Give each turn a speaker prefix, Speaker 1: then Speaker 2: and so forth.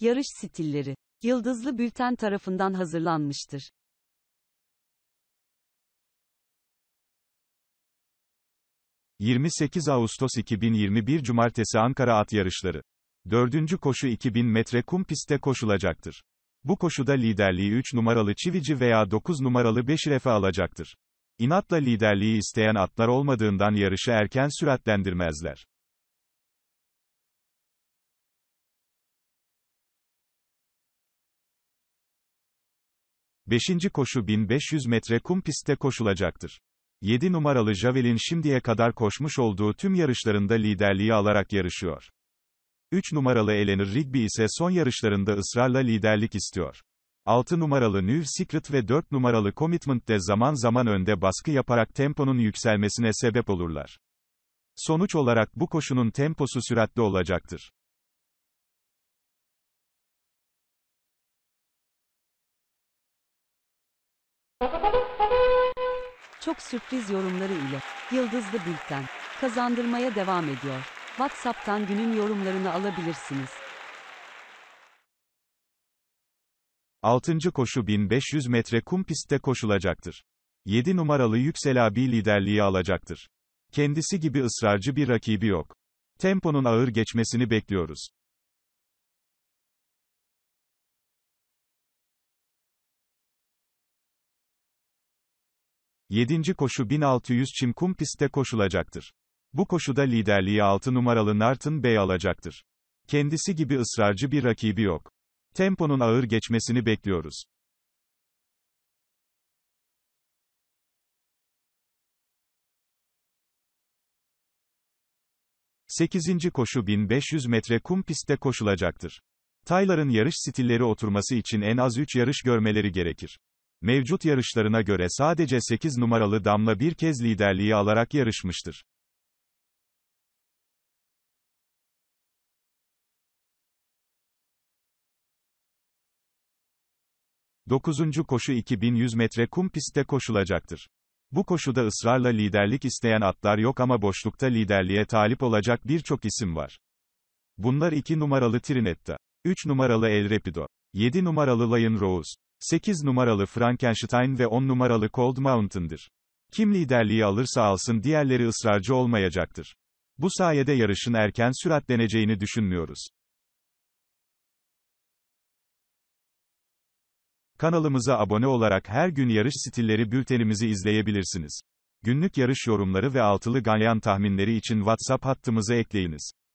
Speaker 1: Yarış stilleri Yıldızlı Bülten tarafından hazırlanmıştır.
Speaker 2: ...28 Ağustos 2021 Cumartesi Ankara At Yarışları. Dördüncü koşu 2000 metre kum pistte koşulacaktır. Bu koşuda liderliği 3 numaralı Çivici veya 9 numaralı Beşirefe alacaktır. İnatla liderliği isteyen atlar olmadığından yarışı erken süratlendirmezler. Beşinci koşu 1500 metre kum pistte koşulacaktır. 7 numaralı Javelin şimdiye kadar koşmuş olduğu tüm yarışlarında liderliği alarak yarışıyor. 3 numaralı Eleanor Rigby ise son yarışlarında ısrarla liderlik istiyor. 6 numaralı New Secret ve 4 numaralı Commitment de zaman zaman önde baskı yaparak temponun yükselmesine sebep olurlar. Sonuç olarak bu koşunun temposu süratli olacaktır.
Speaker 1: Çok sürpriz yorumları ile Yıldızlı Bülten kazandırmaya devam ediyor. WhatsApp'tan günün yorumlarını alabilirsiniz.
Speaker 2: 6. koşu 1500 metre kum pistte koşulacaktır. 7 numaralı Yüksel abi liderliği alacaktır. Kendisi gibi ısrarcı bir rakibi yok. Temponun ağır geçmesini bekliyoruz. 7. koşu 1600 çim kum pistte koşulacaktır. Bu koşuda liderliği 6 numaralı Nartın Bey alacaktır. Kendisi gibi ısrarcı bir rakibi yok. Temponun ağır geçmesini bekliyoruz. Sekizinci koşu 1500 metre kum pistte koşulacaktır. Tayların yarış stilleri oturması için en az 3 yarış görmeleri gerekir. Mevcut yarışlarına göre sadece 8 numaralı Damla bir kez liderliği
Speaker 3: alarak yarışmıştır.
Speaker 2: Dokuzuncu koşu 2100 metre kum pistte koşulacaktır. Bu koşuda ısrarla liderlik isteyen atlar yok ama boşlukta liderliğe talip olacak birçok isim var. Bunlar 2 numaralı Trinetta, 3 numaralı El Rapido, 7 numaralı Lion Rose, 8 numaralı Frankenstein ve 10 numaralı Cold Mountain'dır. Kim liderliği alırsa alsın diğerleri ısrarcı olmayacaktır. Bu sayede yarışın erken süratleneceğini
Speaker 3: düşünmüyoruz.
Speaker 2: Kanalımıza abone olarak her gün yarış stilleri bültenimizi izleyebilirsiniz. Günlük yarış yorumları ve altılı ganyan tahminleri için WhatsApp hattımızı ekleyiniz.